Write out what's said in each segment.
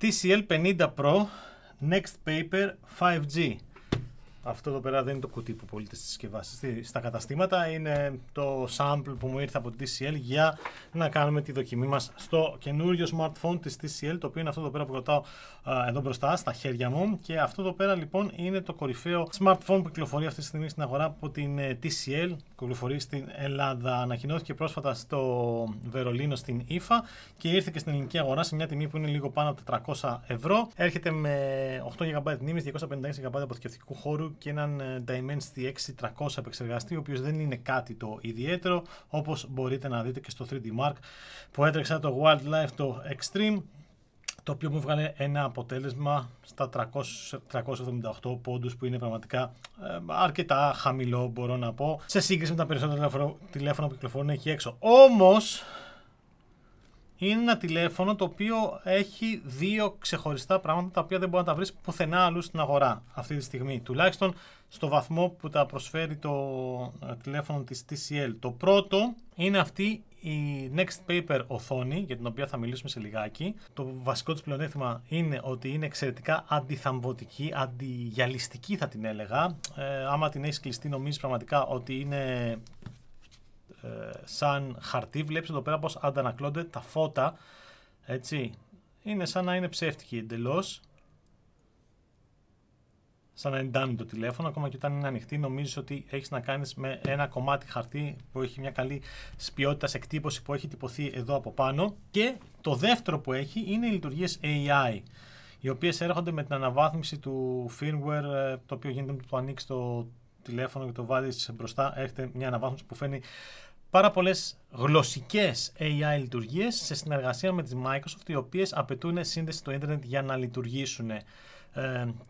TCL 50 Pro Next Paper 5G Αυτό εδώ πέρα δεν είναι το κουτί που πωλείται στις συσκευάσεις. Στα καταστήματα είναι το sample που μου ήρθε από την TCL για να κάνουμε τη δοκιμή μας στο καινούριο smartphone της TCL, το οποίο είναι αυτό εδώ πέρα που κρατάω εδώ μπροστά στα χέρια μου. Και αυτό εδώ πέρα λοιπόν είναι το κορυφαίο smartphone που κυκλοφορεί αυτή τη στιγμή στην αγορά από την ε, TCL, κυκλοφορεί στην Ελλάδα. Ανακοινώθηκε πρόσφατα στο Βερολίνο στην IFA και ήρθε και στην ελληνική αγορά σε μια τιμή που είναι λίγο πάνω από 400 ευρώ. Έρχεται με 8 GB μνήμης, 256 GB αποθηκευτικού χώρου και έναν ε, Dimensity 6300 επεξεργαστή, ο οποίος δεν είναι κάτι το ιδιαίτερο, όπως μπορείτε να δείτε και στο 3D Mark που έτρεξα το Wildlife το Extreme, το οποίο μου έβγαλε ένα αποτέλεσμα στα 300, 378 πόντους που είναι πραγματικά ε, αρκετά χαμηλό μπορώ να πω σε σύγκριση με τα περισσότερα τηλέφωνα που κυκλοφορούν εκεί έξω. Όμως είναι ένα τηλέφωνο το οποίο έχει δύο ξεχωριστά πράγματα τα οποία δεν μπορεί να τα βρεις πουθενά αλλού στην αγορά αυτή τη στιγμή. Τουλάχιστον στο βαθμό που τα προσφέρει το ε, τηλέφωνο της TCL. Το πρώτο είναι αυτή η Next Paper οθόνη, για την οποία θα μιλήσουμε σε λιγάκι. Το βασικό της πλεονέκτημα είναι ότι είναι εξαιρετικά αντιθαμβωτική, αντιγυαλιστική θα την έλεγα. Ε, άμα την έχεις κλειστεί νομίζεις πραγματικά ότι είναι ε, σαν χαρτί βλέπεις εδώ πέρα πως αντανακλώνται τα φώτα έτσι είναι σαν να είναι ψεύτικη εντελώς. σαν να εντάνει το τηλέφωνο ακόμα και όταν είναι ανοιχτή νομίζεις ότι έχεις να κάνεις με ένα κομμάτι χαρτί που έχει μια καλή ποιότητα εκτύπωση που έχει τυπωθεί εδώ από πάνω και το δεύτερο που έχει είναι οι λειτουργίες AI οι οποίες έρχονται με την αναβάθμιση του firmware ε, το οποίο γίνεται με το ανοίξεις το τηλέφωνο και το βάζεις μπροστά Έχετε μια αναβάθμιση που φαίνει πάρα πολλές γλωσσικές AI λειτουργίες σε συνεργασία με τις Microsoft, οι οποίες απαιτούν σύνδεση στο Ιντερνετ για να λειτουργήσουν. Ε,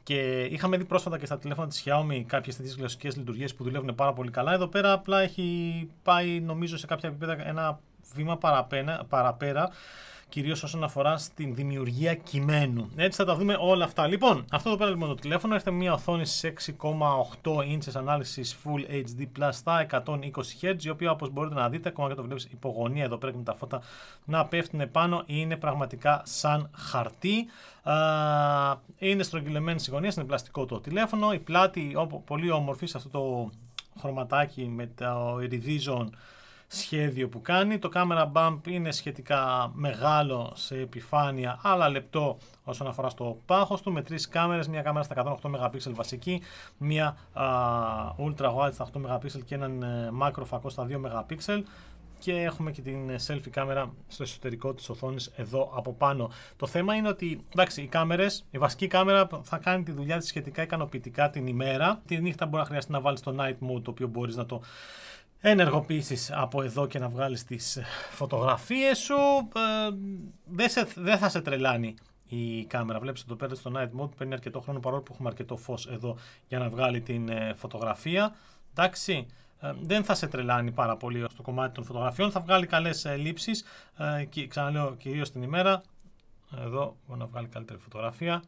και είχαμε δει πρόσφατα και στα τηλέφωνα της Xiaomi κάποιες τέτοιες γλωσσικές λειτουργίες που δουλεύουν πάρα πολύ καλά. Εδώ πέρα απλά έχει πάει, νομίζω, σε κάποια επίπεδα ένα βήμα παράπένα παραπέρα κυρίως όσον αφορά στην δημιουργία κειμένου. Έτσι θα τα δούμε όλα αυτά. Λοιπόν, αυτό εδώ πέρα λοιπόν το τηλέφωνο έρχεται μια οθόνη 6,8 inches ανάλυση Full HD Plus 120 Hz, η οποία όπως μπορείτε να δείτε, ακόμα και το βλέπεις υπογωνία εδώ πρέπει με τα φώτα να πέφτουν επάνω είναι πραγματικά σαν χαρτί. Είναι στρογγυλεμένη η γωνία, είναι πλαστικό το τηλέφωνο. Η πλάτη, πολύ όμορφη σε αυτό το χρωματάκι με το Uh, σχέδιο που κάνει. Το camera bump είναι σχετικά μεγάλο σε επιφάνεια, αλλά λεπτό όσον αφορά στο πάχος του, με τρεις κάμερες, μια κάμερα στα 108 MP βασική, μια ultra wide στα 8 MP και έναν ε, macro φακό στα 2 MP και έχουμε και την ε, selfie κάμερα στο εσωτερικό της οθόνης εδώ από πάνω. Το θέμα είναι ότι εντάξει, οι κάμερες, η βασική κάμερα θα κάνει τη δουλειά της σχετικά ικανοποιητικά την ημέρα. Την νύχτα μπορεί να χρειαστεί να βάλεις το night mode το οποίο μπορείς να το ενεργοποιήσεις από εδώ και να βγάλεις τις φωτογραφίες σου. Ε, δεν, θα σε τρελάνει η κάμερα. Βλέπεις το πέρα στο night mode, παίρνει αρκετό χρόνο παρόλο που έχουμε αρκετό φως εδώ για να βγάλει την ε, φωτογραφία. Εντάξει, ε, δεν θα σε τρελάνει πάρα πολύ στο κομμάτι των φωτογραφιών. Θα βγάλει καλές λήψεις και ξαναλέω κυρίως την ημέρα. Εδώ μπορεί να βγάλει καλύτερη φωτογραφία.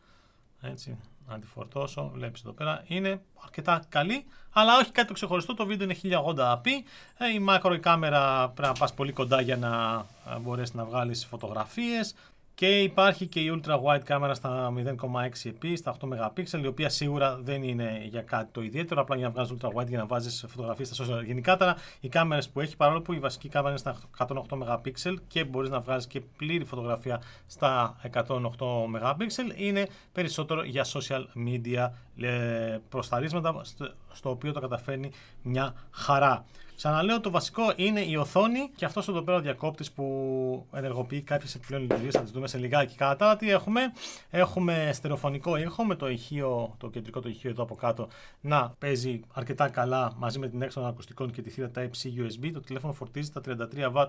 Έτσι, να τη φορτώσω, βλέπεις εδώ πέρα, είναι αρκετά καλή, αλλά όχι κάτι το ξεχωριστό, το βίντεο είναι 1080p, ε, η μάκρο η κάμερα πρέπει να πας πολύ κοντά για να ε, μπορέσεις να βγάλεις φωτογραφίες, και υπάρχει και η ultra wide κάμερα στα 0,6 επί, στα 8 MP, η οποία σίγουρα δεν είναι για κάτι το ιδιαίτερο. Απλά για να βγάζεις ultra wide για να βάζεις φωτογραφίες στα social. γενικά, γενικά. οι κάμερες που έχει, παρόλο που η βασική κάμερα είναι στα 108 MP και μπορείς να βγάζεις και πλήρη φωτογραφία στα 108 MP, είναι περισσότερο για social media ε, προσταρίσματα στο οποίο το καταφέρνει μια χαρά. Ξαναλέω το βασικό είναι η οθόνη και αυτός εδώ πέρα ο διακόπτης που ενεργοποιεί κάποιες επιπλέον λειτουργίες θα τις δούμε σε λιγάκι. Κατά τι έχουμε, έχουμε στερεοφωνικό ήχο με το ηχείο, το κεντρικό το ηχείο εδώ από κάτω να παίζει αρκετά καλά μαζί με την έξω των ακουστικών και τη θύρα Type-C USB. Το τηλέφωνο φορτίζει τα 33W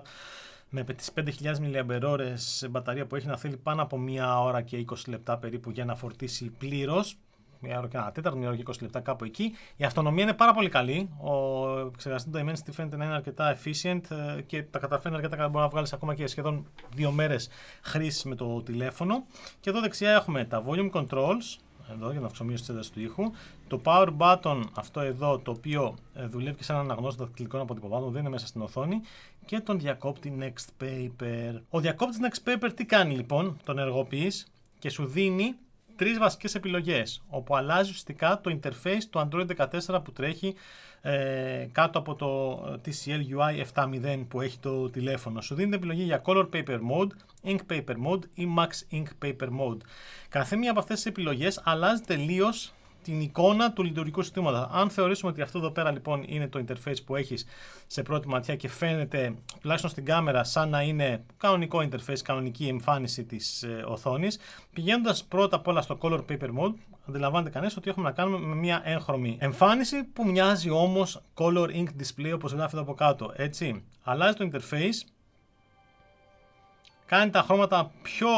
με τις 5.000 mAh μπαταρία που έχει να θέλει πάνω από μία ώρα και 20 λεπτά περίπου για να φορτίσει πλήρως μία ώρα και ένα τέταρτο, μία ώρα και 20 λεπτά, κάπου εκεί. Η αυτονομία είναι πάρα πολύ καλή. Ο επεξεργαστή του Dimensity φαίνεται να είναι αρκετά efficient ε, και τα καταφέρνει αρκετά καλά. Μπορεί να βγάλεις ακόμα και σχεδόν δύο μέρες χρήσης με το τηλέφωνο. Και εδώ δεξιά έχουμε τα volume controls, εδώ για να αυξομοιώσει τι ένταση του ήχου. Το power button αυτό εδώ το οποίο ε, δουλεύει και σαν αναγνώστης δακτυλικών αποτυπωμάτων, δεν είναι μέσα στην οθόνη. Και τον διακόπτη next paper. Ο διακόπτης next paper τι κάνει λοιπόν, τον ενεργοποιείς και σου δίνει τρεις βασικές επιλογές, όπου αλλάζει ουσιαστικά το interface του Android 14 που τρέχει ε, κάτω από το TCL UI 7.0 που έχει το τηλέφωνο. Σου δίνει επιλογή για Color Paper Mode, Ink Paper Mode ή Max Ink Paper Mode. Κάθε μία από αυτές τις επιλογές αλλάζει τελείως την εικόνα του λειτουργικού συστήματος. Αν θεωρήσουμε ότι αυτό εδώ πέρα λοιπόν είναι το interface που έχεις σε πρώτη ματιά και φαίνεται τουλάχιστον στην κάμερα σαν να είναι κανονικό interface, κανονική εμφάνιση της ε, οθόνης, πηγαίνοντας πρώτα απ' όλα στο color paper mode, αντιλαμβάνεται κανείς ότι έχουμε να κάνουμε με μια έγχρωμη εμφάνιση που μοιάζει όμως color ink display όπως γράφεται από κάτω. Έτσι, αλλάζει το interface. Κάνει τα χρώματα πιο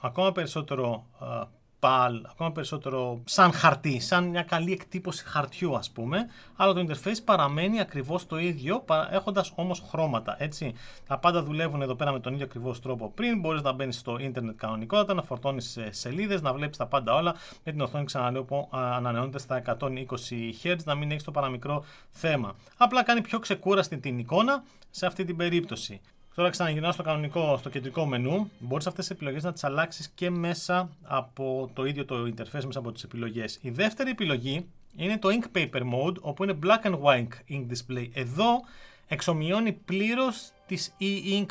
ακόμα περισσότερο ε, PAL, ακόμα περισσότερο σαν χαρτί, σαν μια καλή εκτύπωση χαρτιού ας πούμε, αλλά το interface παραμένει ακριβώς το ίδιο, έχοντας όμως χρώματα, έτσι. Τα πάντα δουλεύουν εδώ πέρα με τον ίδιο ακριβώς τρόπο πριν, μπορείς να μπαίνεις στο ίντερνετ κανονικότατα, να φορτώνεις ε, σελίδες, να βλέπεις τα πάντα όλα, με την οθόνη ξαναλέω που ανανεώνεται στα 120Hz, να μην έχεις το παραμικρό θέμα. Απλά κάνει πιο ξεκούραστη την εικόνα σε αυτή την περίπτωση. Τώρα ξαναγυρνάω στο κανονικό, στο κεντρικό μενού. Μπορείς αυτές τις επιλογές να τις αλλάξεις και μέσα από το ίδιο το interface, μέσα από τις επιλογές. Η δεύτερη επιλογή είναι το Ink Paper Mode, όπου είναι Black and White Ink Display. Εδώ εξομοιώνει πλήρως τις e-ink ε,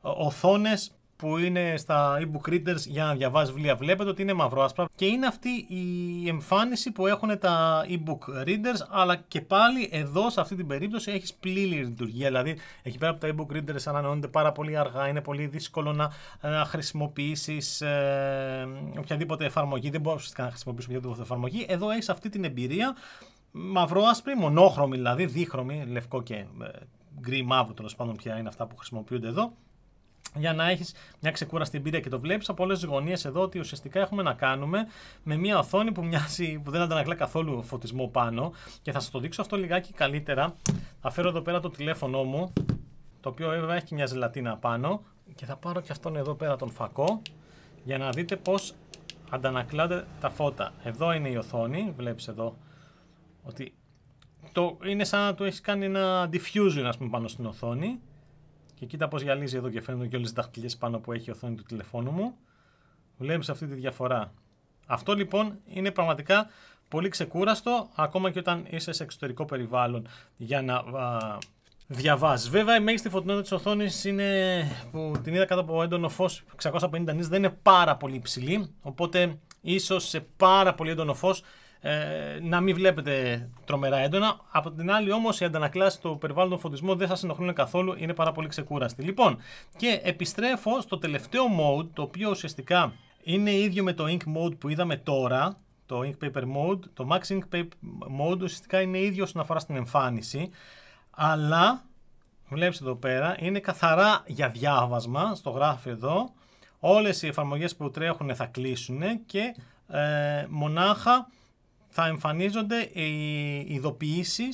οθόνες που είναι στα e-book readers για να διαβάζεις βιβλία, βλέπετε ότι είναι μαύρο άσπρα. Και είναι αυτή η εμφάνιση που έχουν τα e-book readers, αλλά και πάλι εδώ σε αυτή την περίπτωση έχεις πλήρη λειτουργία. Δηλαδή, εκεί πέρα από τα e-book readers ανανεώνονται πάρα πολύ αργά, είναι πολύ δύσκολο να, ε, χρησιμοποιήσεις ε, οποιαδήποτε εφαρμογή. Δεν μπορείς να χρησιμοποιήσεις οποιαδήποτε εφαρμογή. Εδώ έχεις αυτή την εμπειρία. Μαυρό-άσπρη, μονόχρωμη δηλαδή, δίχρωμη, λευκό και ε, γκρι-μαύρο τέλος πάντων, πια είναι αυτά που χρησιμοποιούνται εδώ για να έχεις μια ξεκούραστη εμπειρία. Και το βλέπεις από όλες τις γωνίες εδώ ότι ουσιαστικά έχουμε να κάνουμε με μια οθόνη που, μοιάζει, που δεν αντανακλά καθόλου φωτισμό πάνω. Και θα σας το δείξω αυτό λιγάκι καλύτερα. Θα φέρω εδώ πέρα το τηλέφωνό μου, το οποίο βέβαια έχει μια ζελατίνα πάνω. Και θα πάρω και αυτόν εδώ πέρα τον φακό για να δείτε πώς αντανακλάται τα φώτα. Εδώ είναι η οθόνη, βλέπεις εδώ ότι το, είναι σαν να του έχεις κάνει ένα diffusion ας πούμε, πάνω στην οθόνη και κοίτα πώς γυαλίζει εδώ και φαίνονται και όλες τις δαχτυλιές πάνω που έχει η οθόνη του τηλεφώνου μου. Βλέπει αυτή τη διαφορά. Αυτό λοιπόν είναι πραγματικά πολύ ξεκούραστο, ακόμα και όταν είσαι σε εξωτερικό περιβάλλον για να α, διαβάζεις. Βέβαια, η μέγιστη φωτεινότητα της οθόνης είναι, που την είδα κάτω από έντονο φως, 650 νης, δεν είναι πάρα πολύ υψηλή, οπότε ίσως σε πάρα πολύ έντονο φως ε, να μην βλέπετε τρομερά έντονα. Από την άλλη, όμως, η αντανακλάση στο περιβάλλον φωτισμών δεν σας ενοχλούν καθόλου, είναι πάρα πολύ ξεκούραστη Λοιπόν, και επιστρέφω στο τελευταίο mode, το οποίο ουσιαστικά είναι ίδιο με το ink mode που είδαμε τώρα, το ink paper mode. Το max ink paper mode ουσιαστικά είναι ίδιο όσον αφορά στην εμφάνιση, αλλά βλέπετε εδώ πέρα, είναι καθαρά για διάβασμα, στο γράφει εδώ. Όλες οι εφαρμογές που τρέχουν θα κλείσουν και ε, μονάχα θα εμφανίζονται οι ειδοποιήσεις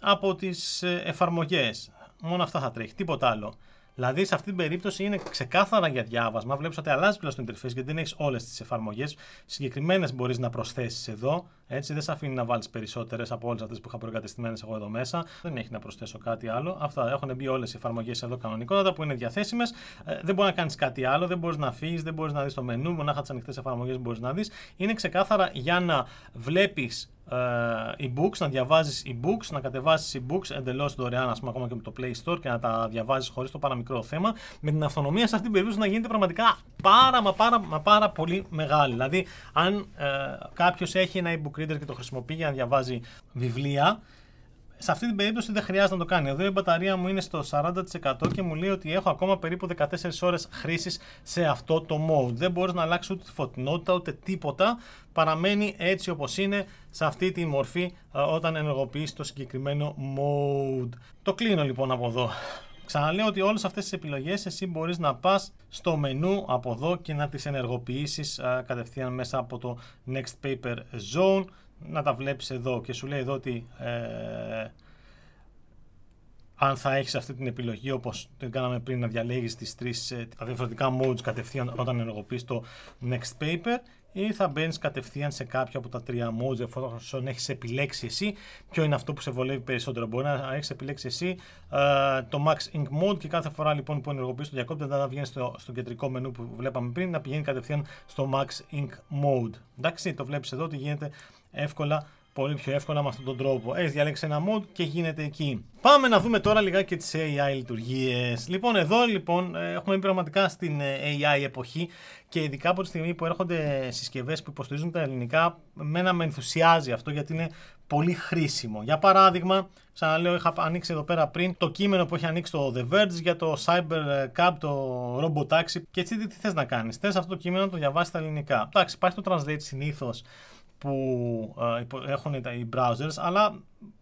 από τις ε, εφαρμογές. Μόνο αυτά θα τρέχει, τίποτα άλλο. Δηλαδή σε αυτή την περίπτωση είναι ξεκάθαρα για διάβασμα. Βλέπεις ότι αλλάζει πλέον interface γιατί δεν έχεις όλες τις εφαρμογές. Συγκεκριμένες μπορείς να προσθέσεις εδώ. Έτσι δεν σε αφήνει να βάλεις περισσότερες από όλες αυτές που είχα προεγκατεστημένες εγώ εδώ μέσα. Δεν έχει να προσθέσω κάτι άλλο. Αυτά έχουν μπει όλες οι εφαρμογές εδώ κανονικότατα που είναι διαθέσιμες. Ε, δεν μπορεί να κάνεις κάτι άλλο, δεν μπορείς να φύγεις, δεν μπορείς να δεις το μενού. Μονάχα τις ανοιχτές εφαρμογές μπορείς να δεις. Είναι ξεκάθαρα για να βλέπεις ε, e-books, να διαβάζεις e-books, να κατεβασεις e e-books εντελώς δωρεάν, ας πούμε, ακόμα και με το Play Store και να τα διαβάζεις χωρίς το παραμικρό θέμα, με την αυτονομία σε αυτή την περίπτωση να γίνεται πραγματικά πάρα μα πάρα, μα πάρα πολύ μεγάλη. Δηλαδή, αν ε, κάποιος έχει ένα e-book και το χρησιμοποιεί για να διαβάζει βιβλία. Σε αυτή την περίπτωση δεν χρειάζεται να το κάνει. Εδώ η μπαταρία μου είναι στο 40% και μου λέει ότι έχω ακόμα περίπου 14 ώρες χρήσης σε αυτό το mode. Δεν μπορείς να αλλάξεις ούτε τη φωτεινότητα ούτε τίποτα. Παραμένει έτσι όπως είναι σε αυτή τη μορφή ε, όταν ενεργοποιείς το συγκεκριμένο mode. Το κλείνω λοιπόν από εδώ. Ξαναλέω ότι όλες αυτές τις επιλογές εσύ μπορείς να πας στο μενού από εδώ και να τις ενεργοποιήσεις κατευθείαν μέσα από το Next Paper Zone. Να τα βλέπεις εδώ και σου λέει εδώ ότι ε, αν θα έχεις αυτή την επιλογή όπως την κάναμε πριν να διαλέγεις τις τρεις ε, διαφορετικά modes κατευθείαν όταν ενεργοποιείς το next paper ή θα μπαίνεις κατευθείαν σε κάποιο από τα τρία modes εφόσον έχεις επιλέξει εσύ ποιο είναι αυτό που σε βολεύει περισσότερο. Μπορεί να έχεις επιλέξει εσύ ε, το Max Ink Mode και κάθε φορά λοιπόν που ενεργοποιείς το διακόπτη να βγαίνεις στο, στο κεντρικό μενού που βλέπαμε πριν να πηγαίνει κατευθείαν στο Max Ink Mode. Εντάξει, το βλέπεις εδώ ότι γίνεται εύκολα πολύ πιο εύκολα με αυτόν τον τρόπο. Έχεις διαλέξει ένα mod και γίνεται εκεί. Πάμε να δούμε τώρα λιγάκι τις AI λειτουργίες. Λοιπόν, εδώ λοιπόν ε, έχουμε μπει πραγματικά στην ε, AI εποχή και ειδικά από τη στιγμή που έρχονται συσκευές που υποστηρίζουν τα ελληνικά, μένα με ενθουσιάζει αυτό γιατί είναι πολύ χρήσιμο. Για παράδειγμα, ξαναλέω, είχα ανοίξει εδώ πέρα πριν το κείμενο που έχει ανοίξει το The Verge για το Cyber Cybercab, το Robotaxi. Και έτσι τι, θες να κάνεις. Θες αυτό το κείμενο να το διαβάσεις τα ελληνικά. Εντάξει, υπάρχει το translate συνήθως που ε, έχουν οι browsers, αλλά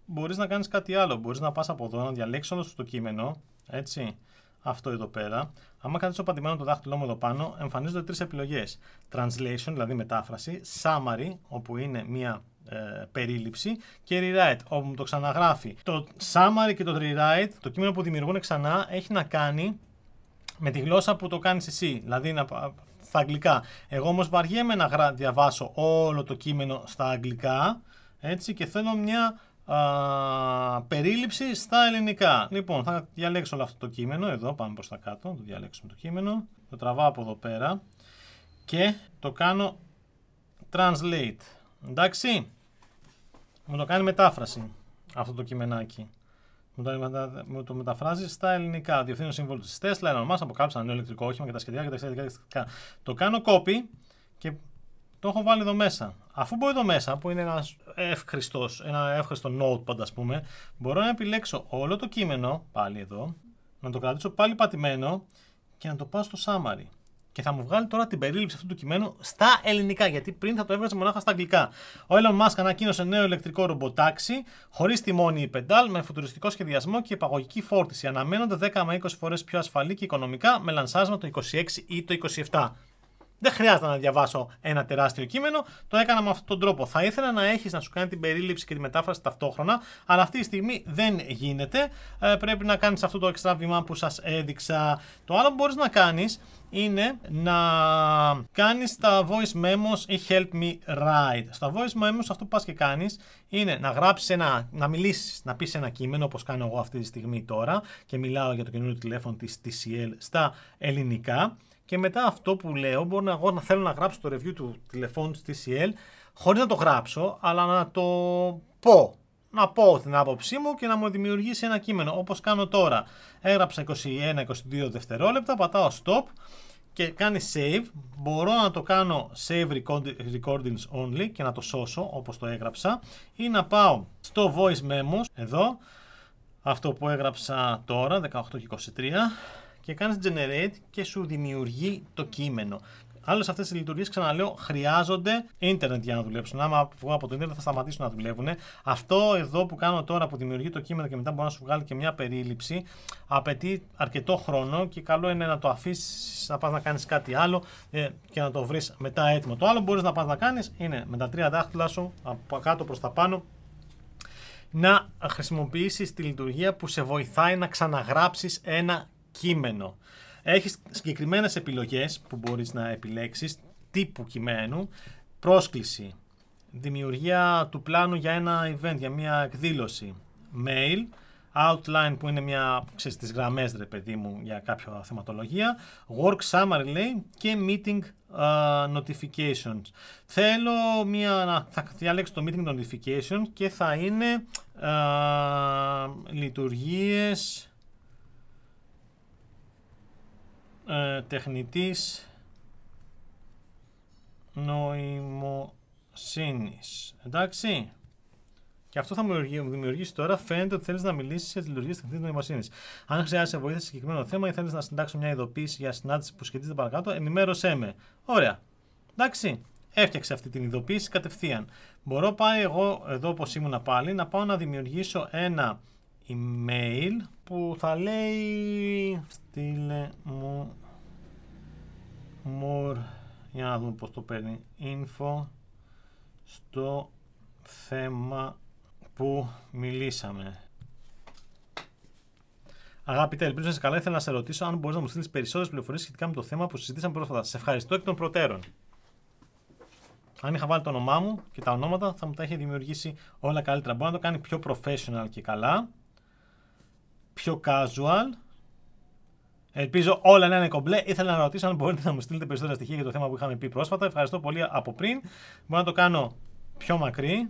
μπορείς να κάνεις κάτι άλλο. Μπορείς να πας από εδώ, να διαλέξεις όλο το κείμενο, έτσι, αυτό εδώ πέρα. Άμα το πατημένο το δάχτυλό μου εδώ πάνω, εμφανίζονται τρεις επιλογές. Translation, δηλαδή μετάφραση, summary, όπου είναι μια ε, περίληψη και rewrite, όπου μου το ξαναγράφει. Το summary και το rewrite, το κείμενο που δημιουργούν ξανά, έχει να κάνει με τη γλώσσα που το κάνεις εσύ. Δηλαδή να στα Εγώ όμως βαριέμαι να διαβάσω όλο το κείμενο στα αγγλικά έτσι, και θέλω μια α, περίληψη στα ελληνικά. Λοιπόν, θα διαλέξω όλο αυτό το κείμενο. Εδώ πάμε προς τα κάτω, το διαλέξουμε το κείμενο. Το τραβάω από εδώ πέρα και το κάνω translate. Εντάξει, μου το κάνει μετάφραση αυτό το κειμενάκι. Μου το μεταφράζει στα ελληνικά. διευθύνω σύμβολο τη Τέσλα, ένα μα αποκάλυψα ένα ηλεκτρικό όχημα και τα σχεδιά και τα εξαιρετικά. Το κάνω copy και το έχω βάλει εδώ μέσα. Αφού μπω εδώ μέσα, που είναι ένας εύχριστος, ένα εύχριστο notepad ας πούμε, μπορώ να επιλέξω όλο το κείμενο, πάλι εδώ, να το κρατήσω πάλι πατημένο και να το πάω στο summary θα μου βγάλει τώρα την περίληψη αυτού του κειμένου στα ελληνικά, γιατί πριν θα το έβγαζε μονάχα στα αγγλικά. Ο Elon Musk ανακοίνωσε νέο ηλεκτρικό ρομποτάξι, χωρίς τιμόνι ή πεντάλ, με φουτουριστικό σχεδιασμό και υπαγωγική φόρτιση. Αναμένονται 10 με 20 φορές πιο ασφαλή και οικονομικά, με λανσάσμα το 26 ή το 27. Δεν χρειάζεται να διαβάσω ένα τεράστιο κείμενο. Το έκανα με αυτόν τον τρόπο. Θα ήθελα να έχεις να σου κάνει την περίληψη και τη μετάφραση ταυτόχρονα, αλλά αυτή τη στιγμή δεν γίνεται. Ε, πρέπει να κάνεις αυτό το εξτρά βήμα που σας έδειξα. Το άλλο που μπορείς να κάνεις είναι να κάνεις τα voice memos ή help me write. Στα voice memos αυτό που πας και κάνεις είναι να γράψεις ένα, να μιλήσεις, να πεις ένα κείμενο όπως κάνω εγώ αυτή τη στιγμή τώρα και μιλάω για το καινούριο τηλέφωνο της TCL στα ελληνικά και μετά αυτό που λέω μπορώ να, εγώ να θέλω να γράψω το review του τηλεφώνου της TCL χωρίς να το γράψω, αλλά να το πω. Να πω την άποψή μου και να μου δημιουργήσει ένα κείμενο, όπως κάνω τώρα. Έγραψα 21-22 δευτερόλεπτα, πατάω stop και κάνει save. Μπορώ να το κάνω save recordings only και να το σώσω όπως το έγραψα ή να πάω στο voice memos, εδώ, αυτό που έγραψα τώρα, 18 και και κάνεις generate και σου δημιουργεί το κείμενο. Άλλες αυτές οι λειτουργίες, ξαναλέω, χρειάζονται ίντερνετ για να δουλέψουν. Άμα βγω από το ίντερνετ, θα σταματήσουν να δουλεύουν. Αυτό εδώ που κάνω τώρα που δημιουργεί το κείμενο και μετά μπορεί να σου βγάλει και μια περίληψη, απαιτεί αρκετό χρόνο και καλό είναι να το αφήσεις, να πας να κάνεις κάτι άλλο ε, και να το βρεις μετά έτοιμο. Το άλλο που μπορείς να πας να κάνεις είναι με τα τρία δάχτυλα σου από κάτω προς τα πάνω να χρησιμοποιήσεις τη λειτουργία που σε βοηθάει να ξαναγράψεις ένα κείμενο. Έχεις συγκεκριμένες επιλογές που μπορείς να επιλέξεις, τύπου κειμένου, πρόσκληση, δημιουργία του πλάνου για ένα event, για μια εκδήλωση, mail, outline που είναι μια, ξέρεις, τις γραμμές ρε παιδί μου για κάποια θεματολογία, work summary λέει και meeting notifications. Θέλω μια, θα διαλέξω το meeting notifications και θα είναι uh, λειτουργίες ε, τεχνητής νοημοσύνης. Εντάξει. Και αυτό θα μου δημιουργήσει τώρα. Φαίνεται ότι θέλεις να μιλήσεις για τη λειτουργία της τεχνητής νοημοσύνης. Αν χρειάζεσαι βοήθεια σε συγκεκριμένο θέμα ή θέλεις να συντάξει μια ειδοποίηση για συνάντηση που σχετίζεται παρακάτω, ενημέρωσέ με. Ωραία. Εντάξει. Έφτιαξε αυτή την ειδοποίηση κατευθείαν. Μπορώ πάει εγώ εδώ όπως ήμουν πάλι να πάω να δημιουργήσω ένα email που θα λέει στείλε μου more για να δούμε πως το παίρνει info στο θέμα που μιλήσαμε. Αγαπητέ, ελπίζω να είσαι καλά. Ήθελα να σε ρωτήσω αν μπορείς να μου στείλεις περισσότερες πληροφορίες σχετικά με το θέμα που συζητήσαμε πρόσφατα. Σε ευχαριστώ εκ των προτέρων. Αν είχα βάλει το όνομά μου και τα ονόματα, θα μου τα είχε δημιουργήσει όλα καλύτερα. Μπορεί να το κάνει πιο professional και καλά πιο casual. Ελπίζω όλα να είναι κομπλέ. Ήθελα να ρωτήσω αν μπορείτε να μου στείλετε περισσότερα στοιχεία για το θέμα που είχαμε πει πρόσφατα. Ευχαριστώ πολύ από πριν. Μπορώ να το κάνω πιο μακρύ.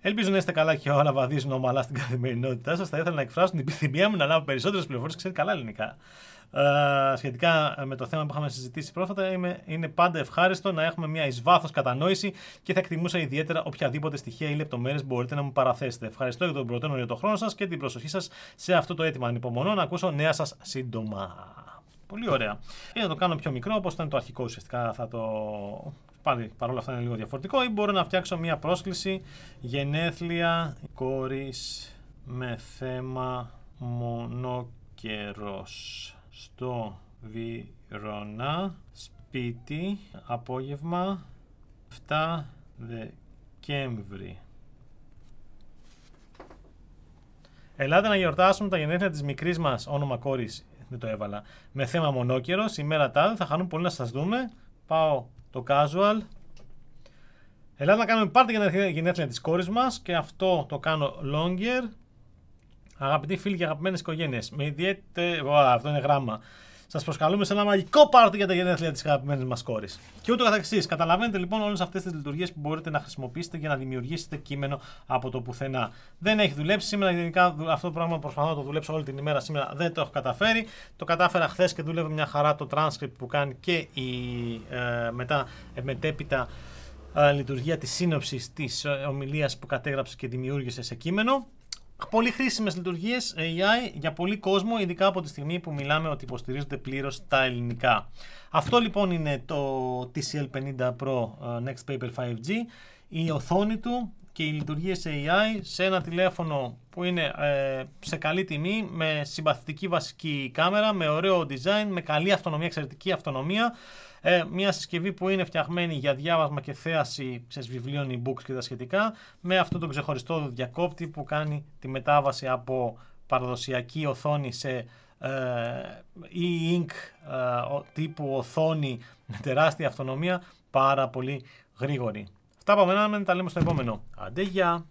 Ελπίζω να είστε καλά και όλα βαδίζουν ομαλά στην καθημερινότητά σας. Θα ήθελα να εκφράσω την επιθυμία μου να λάβω περισσότερες πληροφορίες, ξέρετε καλά ελληνικά. Ε, σχετικά με το θέμα που είχαμε συζητήσει πρόσφατα, είμαι, είναι πάντα ευχάριστο να έχουμε μια εις βάθος κατανόηση και θα εκτιμούσα ιδιαίτερα οποιαδήποτε στοιχεία ή λεπτομέρειες μπορείτε να μου παραθέσετε. Ευχαριστώ για τον προτείνω για τον χρόνο σας και την προσοχή σας σε αυτό το αίτημα. Ανυπομονώ να ακούσω νέα σας σύντομα. Πολύ ωραία. Ή να το κάνω πιο μικρό, όπως ήταν το αρχικό ουσιαστικά. Θα το πάλι παρόλα αυτά είναι λίγο διαφορετικό ή μπορώ να φτιάξω μια πρόσκληση γενέθλια κόρης με θέμα μονοκερός στο Βιρονά σπίτι απόγευμα 7 Δεκέμβρη Ελάτε να γιορτάσουμε τα γενέθλια της μικρής μας όνομα κόρης δεν το έβαλα. Με θέμα μονόκερο, ημέρα τάδε θα χαρούμε πολύ να σας δούμε. Πάω το casual. Ελάτε να κάνουμε πάρτι για την γενέθλια της κόρης μας και αυτό το κάνω longer. Αγαπητοί φίλοι και αγαπημένες οικογένειες, με ιδιαίτερη... αυτό είναι γράμμα. Σας προσκαλούμε σε ένα μαγικό πάρτι για τα γενέθλια της αγαπημένης μας κόρης. Και ούτω καθεξής. Καταλαβαίνετε λοιπόν όλες αυτές τις λειτουργίες που μπορείτε να χρησιμοποιήσετε για να δημιουργήσετε κείμενο από το πουθενά. Δεν έχει δουλέψει σήμερα, γενικά αυτό το πράγμα προσπαθώ να το δουλέψω όλη την ημέρα σήμερα. Δεν το έχω καταφέρει. Το κατάφερα χθες και δούλευε μια χαρά το transcript που κάνει και η ε, μετά, ε, μετέπειτα λειτουργία της σύνοψης της ε, ομιλίας που κατέγραψε και δημιούργησε σε κείμενο. Πολύ χρήσιμες λειτουργίες AI για πολύ κόσμο, ειδικά από τη στιγμή που μιλάμε ότι υποστηρίζονται πλήρως τα ελληνικά. Αυτό λοιπόν είναι το TCL50 Pro ε, Next Paper 5G. Η οθόνη του και οι λειτουργίες AI σε ένα τηλέφωνο που είναι ε, σε καλή τιμή, με συμπαθητική βασική κάμερα, με ωραίο design, με καλή αυτονομία, εξαιρετική αυτονομία. Ε, μια συσκευή που είναι φτιαγμένη για διάβασμα και θεαση σε ξέρεις, βιβλίων, e-books και τα σχετικά, με αυτόν τον ξεχωριστό διακόπτη που κάνει τη μετάβαση από παραδοσιακή οθόνη σε ε, e ink ε, τύπου οθόνη με τεράστια αυτονομία πάρα πολύ γρήγορη. Αυτά από μένα, τα λέμε στο επόμενο. Αντέ